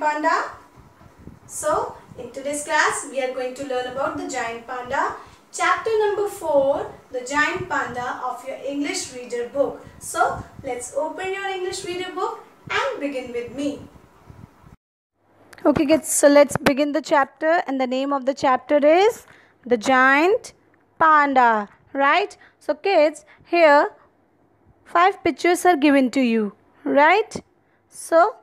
panda? So, in today's class, we are going to learn about the giant panda. Chapter number 4, the giant panda of your English reader book. So, let's open your English reader book and begin with me. Okay kids, so let's begin the chapter and the name of the chapter is The Giant Panda, right? So kids, here five pictures are given to you, right? So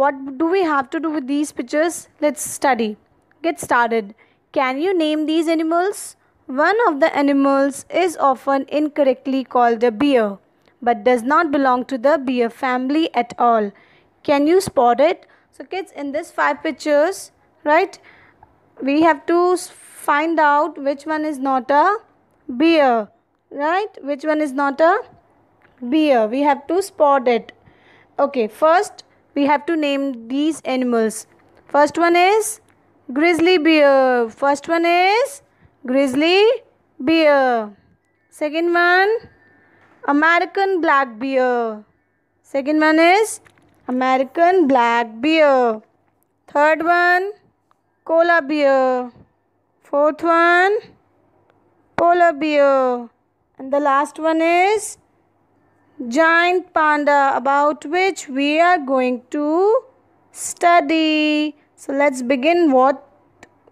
what do we have to do with these pictures? Let's study. Get started. Can you name these animals? One of the animals is often incorrectly called a bear but does not belong to the bear family at all. Can you spot it? So kids in this five pictures, right? We have to find out which one is not a bear, right? Which one is not a bear. We have to spot it. Okay, first we have to name these animals. First one is grizzly bear. First one is grizzly bear. Second one American black bear. Second one is American black bear. Third one cola bear. Fourth one polar bear. And the last one is giant panda about which we are going to study. So let's begin what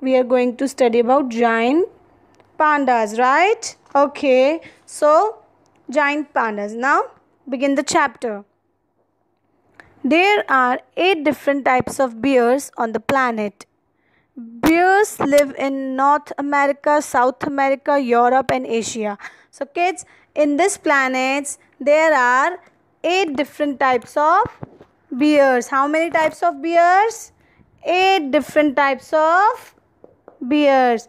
we are going to study about giant pandas, right? Okay, so giant pandas. Now begin the chapter. There are eight different types of bears on the planet. Bears live in North America, South America, Europe and Asia. So kids, in this planets, there are eight different types of beers. How many types of beers? Eight different types of beers.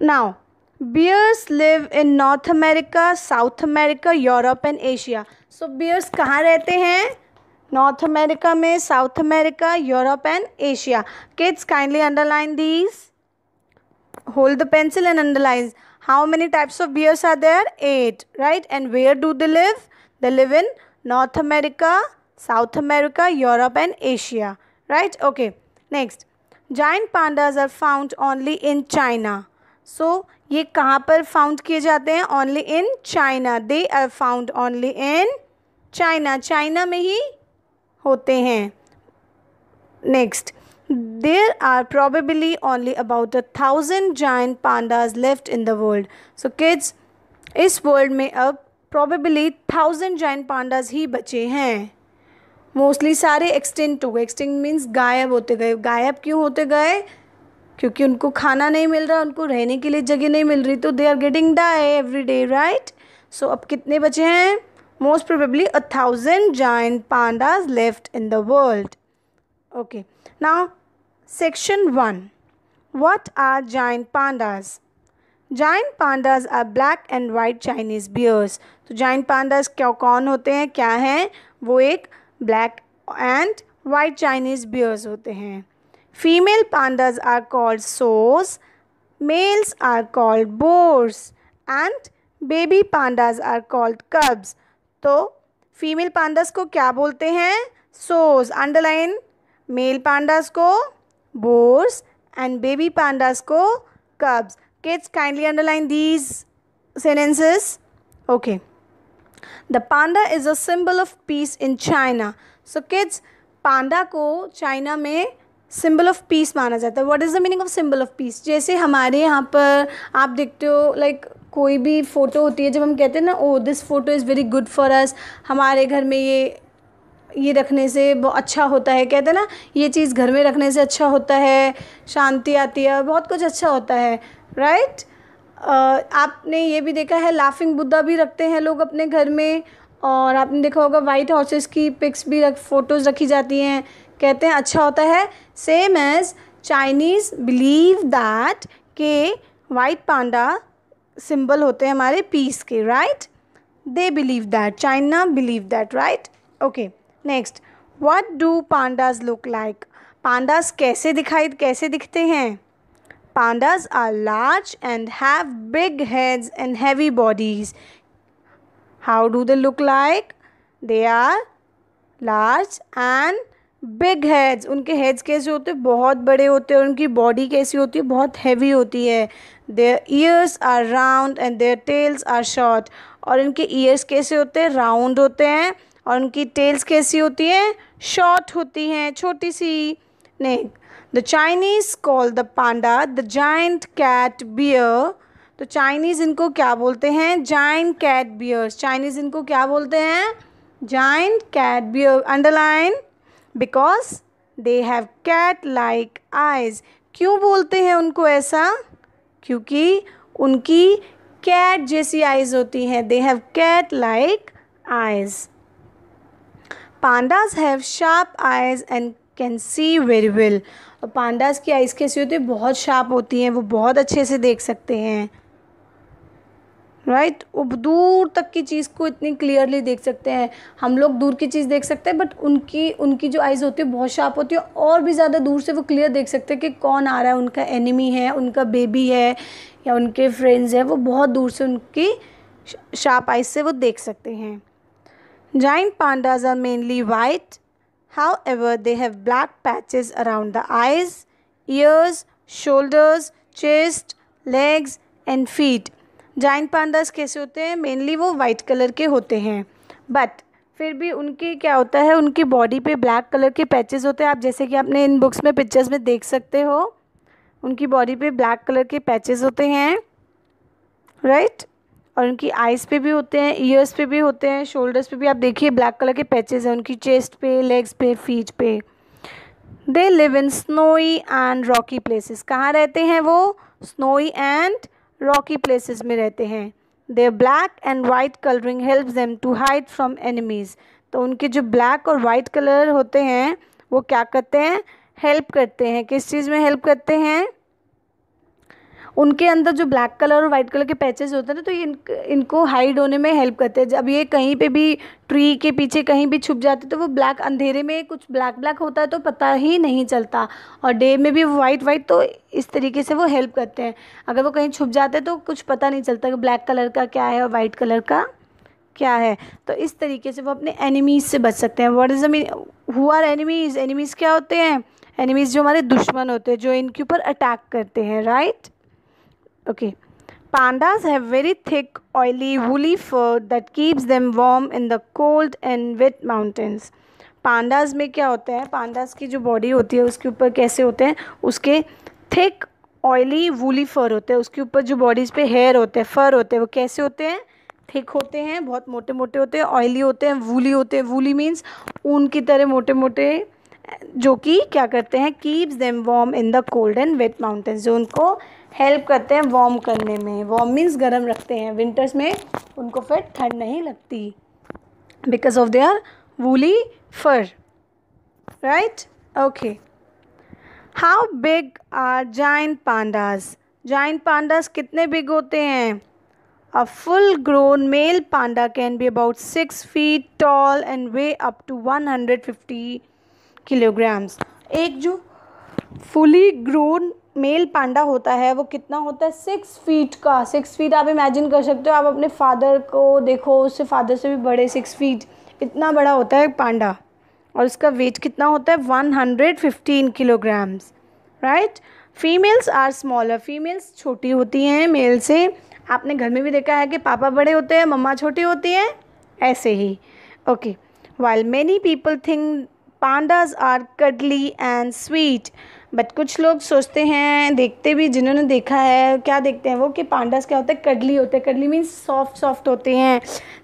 Now, bears live in North America, South America, Europe and Asia. So, bears कहाँ रहते हैं North America में South America, Europe and Asia. Kids, kindly underline these. Hold the pencil and underline. How many types of bears are there? Eight, right? And where do they live? They live in North America, South America, Europe and Asia, right? Okay, next. Giant pandas are found only in China. So, ये कहाँ पर found किए जाते हैं Only in China. They are found only in China. China में ही होते हैं Next. there are probably only about a thousand giant pandas left in the world. So kids, इस वर्ल्ड में अब प्रॉबेबली थाउजेंड जाइंट पांडाज ही बचे हैं mostly सारे एक्सटेंट हो गए एक्सटेंट मीन्स गायब होते गए गायब क्यों होते गए क्योंकि उनको खाना नहीं मिल रहा उनको रहने के लिए जगह नहीं मिल रही तो they are getting die every day right so अब कितने बचे हैं most probably a thousand giant pandas left in the world okay Now, section 1 What are giant pandas? Giant pandas are black and white Chinese bears तो giant pandas क्या कौन होते हैं क्या हैं वो एक black and white Chinese bears होते हैं female pandas are called sows males are called boars and baby pandas are called cubs तो फीमेल पांडास को क्या बोलते हैं सोस अंडरलाइन मेल पांडास को बोर्स एंड बेबी पांडास को cubs kids kindly underline these sentences okay the panda is a symbol of peace in China so kids panda को China में symbol of peace माना जाता है what is the meaning of symbol of peace जैसे हमारे यहाँ पर आप देखते हो लाइक like, कोई भी फ़ोटो होती है जब हम कहते हैं ना oh this photo is very good for us हमारे घर में ये ये रखने से बहुत अच्छा होता है कहते हैं ना ये चीज़ घर में रखने से अच्छा होता है शांति आती है बहुत कुछ अच्छा होता है राइट आपने ये भी देखा है लाफिंग बुद्धा भी रखते हैं लोग अपने घर में और आपने देखा होगा वाइट हॉर्सेस की पिक्स भी रख फ़ोटोज़ रखी जाती हैं कहते हैं अच्छा होता है same as Chinese believe that के वाइट पांडा सिंबल होते हैं हमारे पीस के right they believe that China believe that right okay next what do pandas look like pandas कैसे दिखाई कैसे दिखते हैं pandas are large and have big heads and heavy bodies how do they look like they are large and big heads उनके heads कैसे होते हैं बहुत बड़े होते हैं उनकी बॉडी कैसी होती है बहुत हैवी होती है their ears are round and their tails are short और इनके ईयर्स कैसे होते हैं राउंड होते हैं और उनकी टेल्स कैसी होती हैं शॉर्ट होती हैं छोटी सी ने the Chinese call the panda the giant cat bear तो चाइनीज़ इनको क्या बोलते हैं जाइंट कैट बियर्स चाइनीज़ इनको क्या बोलते हैं giant cat bear underline because they have cat like eyes क्यों बोलते हैं उनको ऐसा क्योंकि उनकी कैट जैसी आइज़ होती हैं they have cat like eyes pandas have sharp eyes and can see very well और पांडास की आइज़ कैसी होती है बहुत शार्प होती हैं वो बहुत अच्छे से देख सकते हैं राइट right? वो दूर तक की चीज़ को इतनी क्लियरली देख सकते हैं हम लोग दूर की चीज़ देख सकते हैं बट उनकी उनकी जो आइज़ होती है बहुत शार्प होती है और भी ज़्यादा दूर से वो क्लियर देख सकते हैं कि कौन आ रहा है उनका एनिमी है उनका बेबी है या उनके फ्रेंड्स हैं वो बहुत दूर से उनकी शार्प आइज़ से वो देख सकते हैं Giant pandas are mainly white. However, they have black patches around the eyes, ears, shoulders, chest, legs and feet. Giant pandas कैसे होते हैं mainly वो white color के होते हैं But फिर भी उनके क्या होता है उनकी body पे black color के patches होते हैं आप जैसे कि आपने इन books में pictures में देख सकते हो उनकी body पे black color के patches होते हैं right? और उनकी आइज़ पे भी होते हैं ईयर्स पे भी होते हैं शोल्डर्स पे भी आप देखिए ब्लैक कलर के पैचेज हैं उनकी चेस्ट पे लेग्स पे फीट पे they live in snowy and rocky places कहाँ रहते हैं वो स्नोई एंड रॉकी प्लेसेस में रहते हैं their black and white colouring help them to hide from enemies तो उनके जो ब्लैक और वाइट कलर होते हैं वो क्या करते हैं हेल्प करते हैं किस चीज़ में हेल्प करते हैं उनके अंदर जो ब्लैक कलर और वाइट कलर के पैचेज होते हैं ना तो इन, इनको हाइड होने में हेल्प करते हैं जब ये कहीं पे भी ट्री के पीछे कहीं भी छुप जाते तो वो ब्लैक अंधेरे में कुछ ब्लैक ब्लैक होता है तो पता ही नहीं चलता और डे में भी वाइट वाइट तो इस तरीके से वो हेल्प करते हैं अगर वो कहीं छुप जाते तो कुछ पता नहीं चलता कि ब्लैक कलर का क्या है और वाइट कलर का क्या है तो इस तरीके से वो अपने एनिमीज़ से बच सकते हैं what is the who are enemies enemies क्या होते हैं एनिमीज़ जो हमारे दुश्मन होते हैं जो इनके ऊपर अटैक करते हैं right Okay. Pandas have very thick, oily, woolly fur that keeps them warm in the cold and wet mountains. Pandas में क्या होता है पांडाज की जो बॉडी होती है उसके ऊपर कैसे होते हैं उसके थिक ऑयली वूली फर होते हैं उसके ऊपर जो बॉडीज़ पे हेयर होते हैं फर होते हैं वो कैसे होते हैं थिक होते हैं बहुत मोटे मोटे होते हैं ऑयली होते हैं वूली होते हैं वूली मीन्स ऊन की तरह मोटे मोटे जो कि क्या करते हैं keeps them warm in the cold and wet mountains जो उनको हेल्प करते हैं वार्म करने में वार्म मीन्स गर्म रखते हैं विंटर्स में उनको फिर ठंड नहीं लगती because of their woolly fur right okay how big are giant pandas giant pandas कितने बिग होते हैं a full grown male panda can be about six feet tall and weigh up to one hundred fifty kilograms एक जो fully grown male पांडा होता है वो कितना होता है सिक्स फीट का सिक्स फीट आप इमेजिन कर सकते हो आप अपने फादर को देखो उससे फादर से भी बड़े सिक्स फीट इतना बड़ा होता है पांडा और उसका वेट कितना होता है one hundred fifteen kilograms right females are smaller females छोटी होती हैं मेल से आपने घर में भी देखा है कि पापा बड़े होते हैं मम्मा छोटी होती हैं ऐसे ही okay while many people think pandas are cuddly and sweet but कुछ लोग सोचते हैं देखते भी जिन्होंने देखा है क्या देखते हैं वो कि पांडास क्या होता है कडली होते हैं कडली मीन्स सॉफ्ट सॉफ्ट होते हैं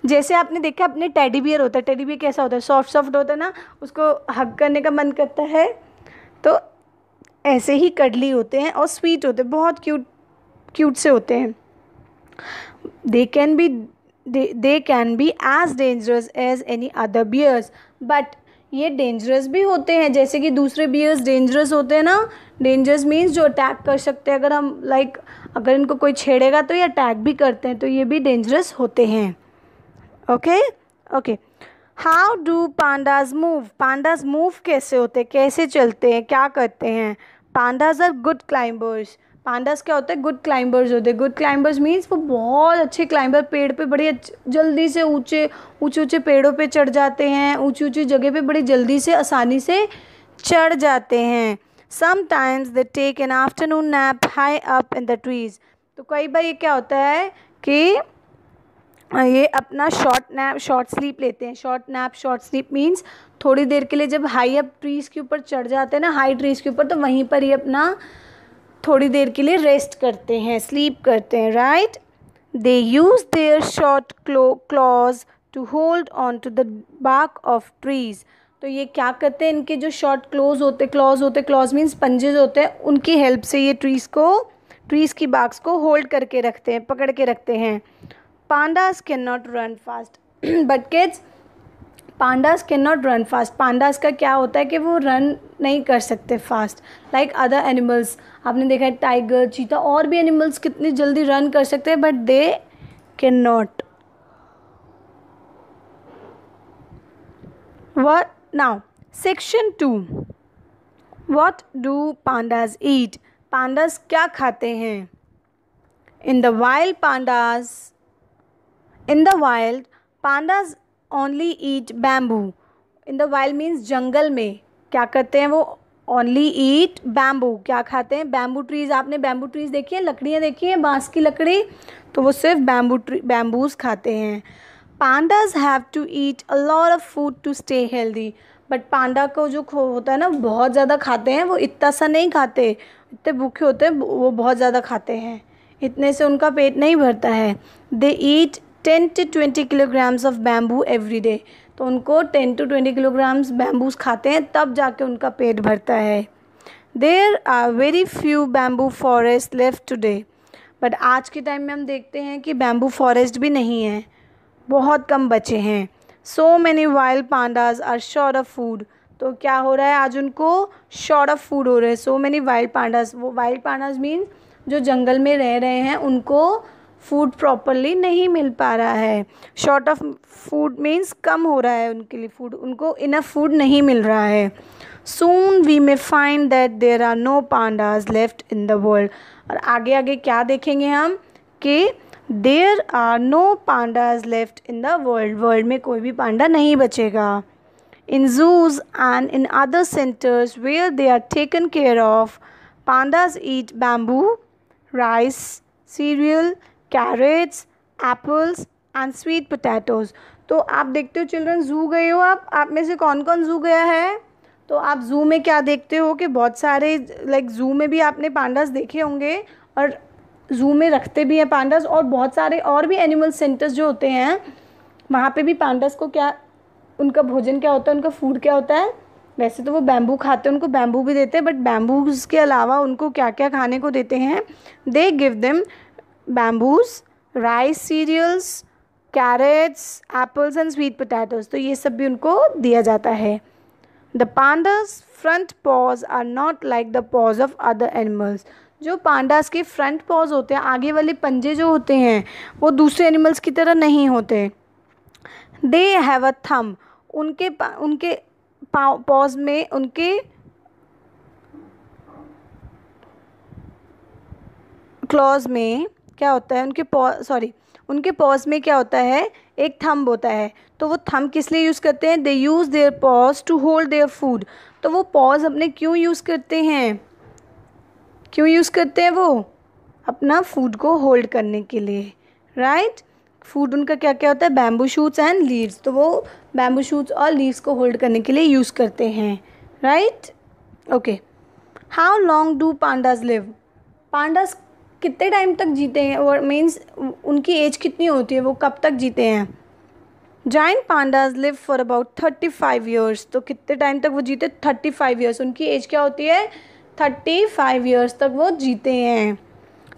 जैसे आपने देखा अपने टेडी बियर होता है टेडी बियर कैसा होता है सॉफ्ट सॉफ्ट होता है ना उसको हग करने का मन करता है तो ऐसे ही कडली होते हैं और स्वीट होते हैं बहुत क्यूट क्यूट से होते हैं they can be they can be as dangerous as any other bears but ये डेंजरस भी होते हैं जैसे कि दूसरे बियर्स डेंजरस होते हैं ना डेंजरस मीन्स जो अटैक कर सकते हैं अगर हम लाइक अगर इनको कोई छेड़ेगा तो ये अटैक भी करते हैं तो ये भी डेंजरस होते हैं okay okay how do pandas move pandas move कैसे होते हैं कैसे चलते हैं क्या करते हैं pandas are good climbers pandas क्या होते हैं गुड क्लाइंबर्स होते हैं गुड क्लाइंबर्स मीन्स वो बहुत अच्छे क्लाइंबर पेड़ पे बड़ी जल्दी से ऊंचे ऊंचे ऊंचे पेड़ों पे चढ़ जाते हैं ऊंची ऊंची जगह पे बड़ी जल्दी से आसानी से चढ़ जाते हैं sometimes they take an afternoon nap high up in the trees तो कई बार ये क्या होता है कि ये अपना शॉर्ट नैप शॉर्ट स्लीप लेते हैं short nap short sleep means थोड़ी देर के लिए जब हाई अप ट्रीज़ के ऊपर चढ़ जाते हैं ना हाई ट्रीज़ के ऊपर तो वहीं पर ही अपना थोड़ी देर के लिए रेस्ट करते हैं स्लीप करते हैं right they use their short claws to hold on to the bark of trees तो ये क्या करते हैं इनके जो शॉर्ट क्लोज होते क्लॉज होते क्लॉज मीन्स पंजेज होते हैं उनकी हेल्प से ये ट्रीज़ को ट्रीज़ की बाग्स को होल्ड करके रखते हैं पकड़ के रखते हैं pandas can not run fast but kids pandas can not run fast pandas का क्या होता है कि वो रन नहीं कर सकते फास्ट लाइक अदर एनिमल्स आपने देखा है टाइगर चीता और भी एनिमल्स कितनी जल्दी रन कर सकते हैं but they can not what now section two what do pandas eat pandas क्या खाते हैं in the wild pandas in the wild pandas only eat bamboo in the wild means जंगल में क्या करते हैं वो ओनली ईट बैम्बू क्या खाते हैं बैम्बू ट्रीज़ आपने बैम्बू ट्रीज़ देखी है लकड़ियाँ देखी हैं बांस की लकड़ी तो वो सिर्फ बैम्बू ट्री बैम्बूज खाते हैं pandas have to eat a lot of food to stay healthy but panda को जो खो होता है ना बहुत ज़्यादा खाते हैं वो इतना सा नहीं खाते इतने भूखे होते हैं वो बहुत ज़्यादा खाते हैं इतने से उनका पेट नहीं भरता है they eat ten to twenty kilograms of bamboo every day तो उनको ten to twenty kilograms bamboos खाते हैं तब जाके उनका पेट भरता है there are very few bamboo forest left today but आज के टाइम में हम देखते हैं कि बैम्बू फॉरेस्ट भी नहीं है बहुत कम बचे हैं so many wild pandas are short of food तो क्या हो रहा है आज उनको शॉर्ट ऑफ फूड हो रहा है सो मैनी वाइल्ड पांडाज वो वाइल्ड पांडाज मीन जो जंगल में रह रहे हैं उनको फूड प्रॉपरली नहीं मिल पा रहा है शॉर्ट ऑफ फूड मीन्स कम हो रहा है उनके लिए फूड उनको इनफ फूड नहीं मिल रहा है soon we may find that there are no pandas left in the world और आगे आगे क्या देखेंगे हम कि there are no pandas left in the world world में कोई भी पांडा नहीं बचेगा in zoos and in other centres where they are taken care of pandas eat bamboo rice cereal carrots apples and sweet potatoes तो आप देखते हो children जू गए हो आप आप में से कौन कौन जू गया है तो आप जू में क्या देखते हो कि बहुत सारे लाइक जू में भी आपने पांडास देखे होंगे और जू में रखते भी हैं पांडास और बहुत सारे और भी एनिमल सेंटर्स जो होते हैं वहाँ पे भी पांडास को क्या उनका भोजन क्या होता है उनका फूड क्या होता है वैसे तो वो बैम्बू खाते हैं उनको बैम्बू भी देते हैं बट बैम्बूज के अलावा उनको क्या क्या खाने को देते हैं they give them bamboos rice cereals carrots apples and sweet potatoes तो ये सब भी उनको दिया जाता है the pandas front paws are not like the paws of other animals जो पांडास के फ्रंट पॉज होते हैं आगे वाले पंजे जो होते हैं वो दूसरे एनिमल्स की तरह नहीं होते दे हैव अ थम उनके उनके पॉज में उनके क्लॉज में क्या होता है उनके पॉ सॉरी उनके पॉज में क्या होता है एक थम्ब होता है तो वो थम्ब किस लिए यूज़ करते हैं they use their paws to hold their food तो वो पॉज अपने क्यों यूज़ करते हैं क्यों यूज़ करते हैं वो अपना फूड को होल्ड करने के लिए राइट फूड उनका क्या क्या होता है बैम्बू शूट्स एंड लीव्स तो वो बैम्बू शूट्स और लीव्स को होल्ड करने के लिए यूज़ करते हैं right okay how long do pandas live pandas कितने टाइम तक जीते हैं और मीन्स उनकी एज कितनी होती है वो कब तक जीते हैं giant pandas live for about thirty five years तो कितने टाइम तक वो जीते थर्टी फाइव ईयर्स उनकी एज क्या होती है थर्टी फाइव ईयर्स तक वो जीते हैं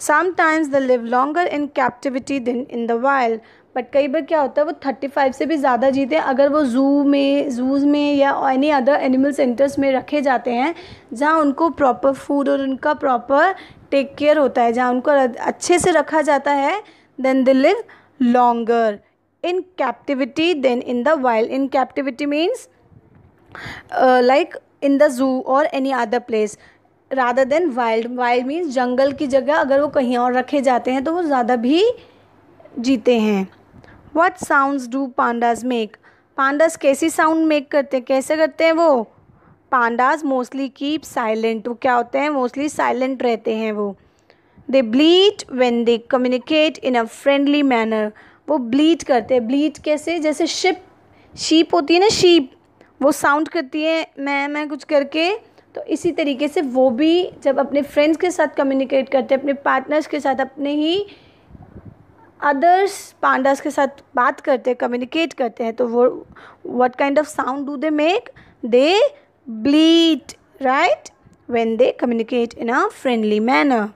sometimes they live longer in captivity than in the wild but कई बार क्या होता है वो थर्टी फाइव से भी ज़्यादा जीते हैं अगर वो जू में जूज़ में या एनी अदर एनिमल सेंटर्स में रखे जाते हैं जहाँ उनको प्रॉपर फूड और उनका प्रॉपर टेक केयर होता है जहाँ उनको अच्छे से रखा जाता है then they live longer in captivity than in the wild in captivity means like in the zoo और any other place rather than wild wild means जंगल की जगह अगर वो कहीं और रखे जाते हैं तो वो ज़्यादा भी जीते हैं what sounds do pandas make pandas कैसी साउंड मेक करते हैं कैसे करते हैं वो पांडाज मोस्टली कीप साइलेंट वो क्या होते हैं मोस्टली साइलेंट रहते हैं वो they bleat when they communicate in a friendly manner वो ब्लीट करते हैं ब्लीट कैसे जैसे शिप शीप होती है ना शीप वो साउंड करती है मैं मैं कुछ करके तो इसी तरीके से वो भी जब अपने फ्रेंड्स के साथ कम्युनिकेट करते हैं अपने पार्टनर्स के साथ अपने ही अदर्स पांडास के साथ बात करते हैं कम्युनिकेट करते हैं तो वो what kind of sound do they make they bleat, right? When they communicate in a friendly manner.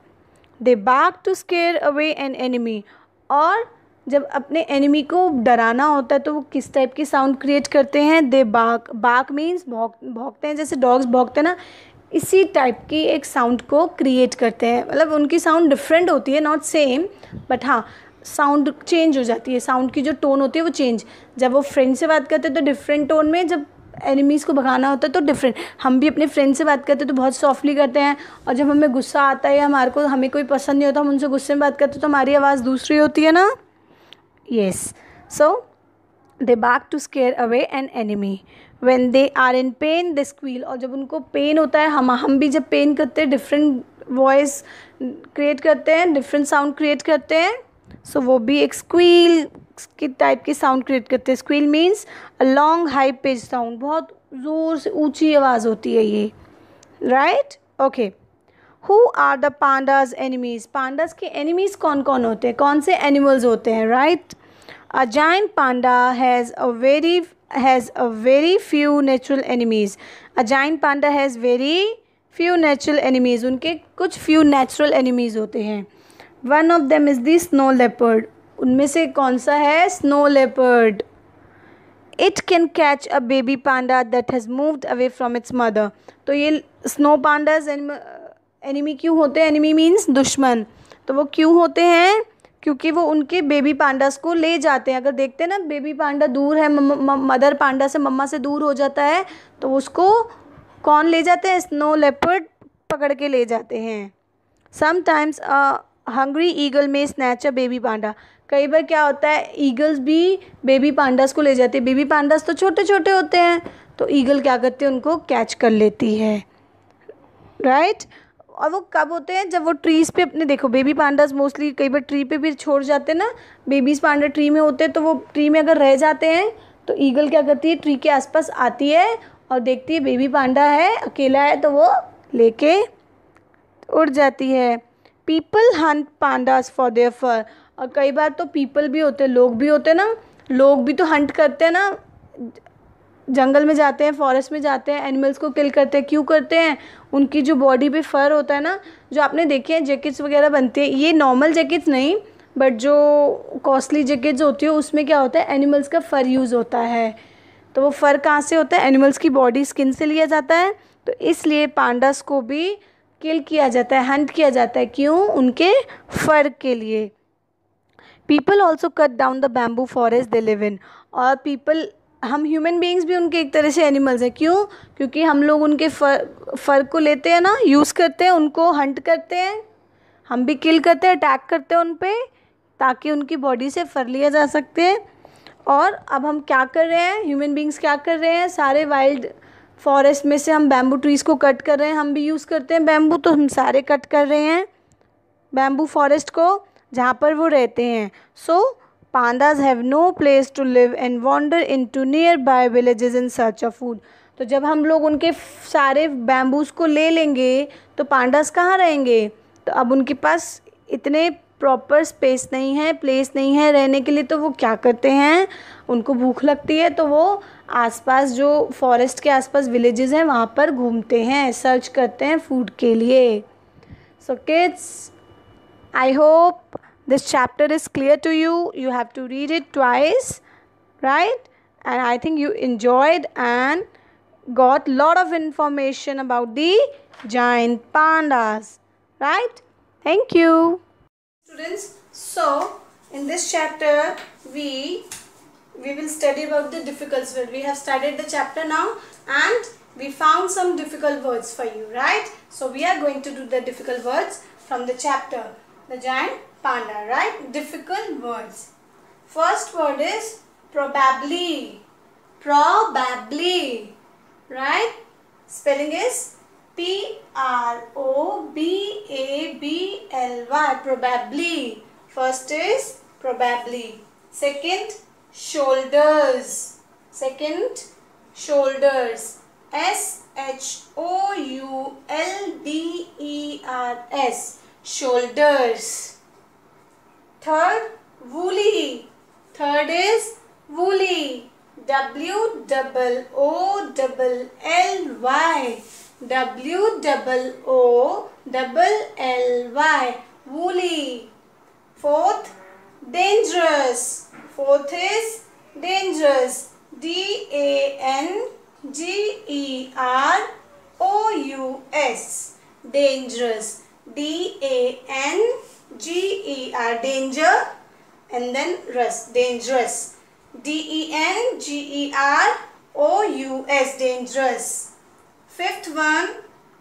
They bark to scare away an enemy. और जब अपने एनिमी को डराना होता है तो वो किस टाइप की साउंड क्रिएट करते हैं दे बाक बाक मीन्स भोग भोगते हैं जैसे डॉग्स भोगते हैं ना इसी टाइप की एक साउंड को क्रिएट करते हैं मतलब उनकी साउंड डिफरेंट होती है नॉट सेम बट हाँ साउंड चेंज हो जाती है साउंड की जो टोन होती है वो चेंज जब वो फ्रेंड से बात करते हैं तो डिफरेंट टोन में जब एनिमीज़ को भगाना होता है तो डिफरेंट हम भी अपने फ्रेंड से बात करते हैं तो बहुत सॉफ्टली करते हैं और जब हमें गुस्सा आता है या हमारे को हमें कोई पसंद नहीं होता हम उनसे गुस्से में बात करते हैं तो हमारी आवाज़ दूसरी होती है ना yes so they bark to scare away an enemy when they are in pain the squeal और जब उनको पेन होता है हम हम भी जब पेन करते हैं डिफरेंट वॉइस क्रिएट करते हैं डिफरेंट साउंड क्रिएट करते हैं सो so, वो भी एक स्क्वील किस टाइप की साउंड क्रिएट करते हैं squeal means a long high pitch sound बहुत ज़ोर से ऊंची आवाज़ होती है ये right okay who are the pandas enemies pandas के एनिमीज़ कौन कौन होते हैं कौन से एनिमल्स होते हैं right a giant panda has a very has a very few natural enemies a giant panda has very few natural enemies उनके कुछ फ्यू नेचुरल एनिमीज़ होते हैं one of them is the snow leopard उनमें से कौन सा है snow leopard it can catch a baby panda that has moved away from its mother तो ये स्नो पांडाज एनिमी क्यों होते हैं एनिमी मीन्स दुश्मन तो वो क्यों होते हैं क्योंकि वो उनके बेबी पांडास को ले जाते हैं अगर देखते हैं ना बेबी पांडा दूर है मदर पांडा से मम्मा से दूर हो जाता है तो उसको कौन ले जाते हैं स्नो लेपर्ड पकड़ के ले जाते हैं sometimes hungry eagle may snatch a baby panda कई बार क्या होता है ईगल्स भी बेबी पांडास को ले जाते हैं बेबी पांडास तो छोटे छोटे होते हैं तो ईगल क्या करते हैं उनको कैच कर लेती है राइट right? और वो कब होते हैं जब वो ट्रीज़ पे अपने देखो बेबी पांडास मोस्टली कई बार ट्री पे भी छोड़ जाते हैं ना बेबीज़ पांडा ट्री में होते हैं तो वो ट्री में अगर रह जाते हैं तो ईगल क्या करती है ट्री के आसपास आती है और देखती है बेबी पांडा है अकेला है तो वो लेके उड़ जाती है people hunt pandas for their fur और कई बार तो पीपल भी होते लोग भी होते ना लोग भी तो हंट करते हैं ना जंगल में जाते हैं फॉरेस्ट में जाते हैं एनिमल्स को किल करते हैं क्यों करते हैं उनकी जो बॉडी पे फर होता है ना जो आपने देखे हैं जैकेट्स वगैरह बनते हैं ये नॉर्मल जैकेट्स नहीं बट जो कॉस्टली जैकेट्स होती है उसमें क्या होता है एनिमल्स का फ़र यूज़ होता है तो वो फ़र कहाँ से होता है एनिमल्स की बॉडी स्किन से लिया जाता है तो इसलिए पांडास को भी किल किया जाता है हंट किया जाता है क्यों उनके फर के लिए people also cut down the bamboo forest they live in और पीपल हम ह्यूमन बींग्स भी उनके एक तरह से एनिमल्स हैं क्यों क्योंकि हम लोग उनके फर फर को लेते हैं ना यूज़ करते हैं उनको हंट करते हैं हम भी किल करते हैं अटैक करते हैं उन पर ताकि उनकी बॉडी से फर लिया जा सकते हैं और अब हम क्या कर रहे हैं ह्यूमन बींग्स क्या कर रहे हैं सारे वाइल्ड फॉरेस्ट में से हम बैम्बू ट्रीज़ को कट कर रहे हैं हम भी यूज़ करते हैं बैम्बू तो हम सारे कट कर रहे हैं बैम्बू फॉरेस्ट को जहाँ पर वो रहते हैं so pandas have no place to live and wander into nearby villages in search of food तो जब हम लोग उनके सारे बैम्बूज़ को ले लेंगे तो पांडास कहाँ रहेंगे तो अब उनके पास इतने प्रॉपर स्पेस नहीं है प्लेस नहीं है रहने के लिए तो वो क्या करते हैं उनको भूख लगती है तो वो आसपास जो फॉरेस्ट के आसपास विलेजेस हैं वहाँ पर घूमते हैं सर्च करते हैं फूड के लिए so kids I hope this chapter is clear to you you have to read it twice right and I think you enjoyed and got lot of information about the giant pandas right thank you Students, so in this chapter we we will study about the difficult words. We have studied the chapter now and we found some difficult words for you, right? So we are going to do the difficult words from the chapter. The giant panda, right? Difficult words. First word is probably. Probably, right? Spelling is P R O B A B L Y probably. First is probably. Second shoulders. Second shoulders. S H O U L D E R S shoulders. Third woolly. Third is woolly. W double O double L Y W double O double L Y woolly. Fourth, dangerous. Fourth is dangerous. D A N G E R O U S. Dangerous. D A N G E R. Danger. And then rust. Dangerous. D E N G E R O U S. Dangerous. Fifth one,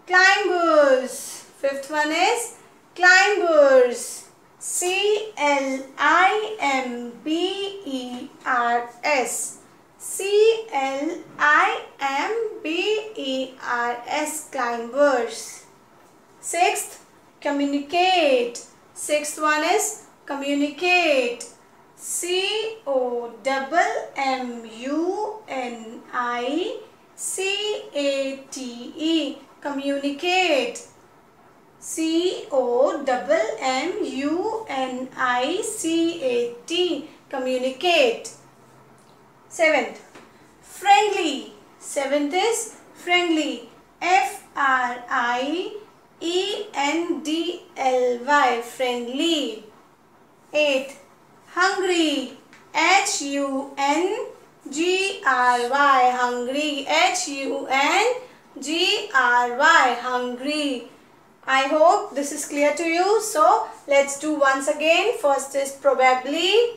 climbers. Fifth one is climbers. C-L-I-M-B-E-R-S. C-L-I-M-B-E-R-S. Climbers. Sixth, communicate. Sixth one is communicate. C O M M U N I C-A-T-E, communicate. C-O-M-M-U-N-I-C-A-T, communicate. Seventh, friendly. Seventh is friendly. F-R-I-E-N-D-L-Y, friendly. Eighth, hungry. H U N G R Y hungry H U N G R Y hungry I hope this is clear to you so let's do once again first is probably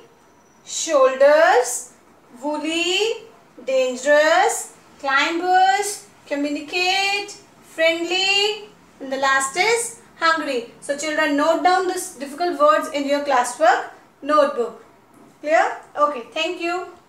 shoulders woolly dangerous climbers communicate friendly and the last is hungry so children note down these difficult words in your classwork notebook clear okay thank you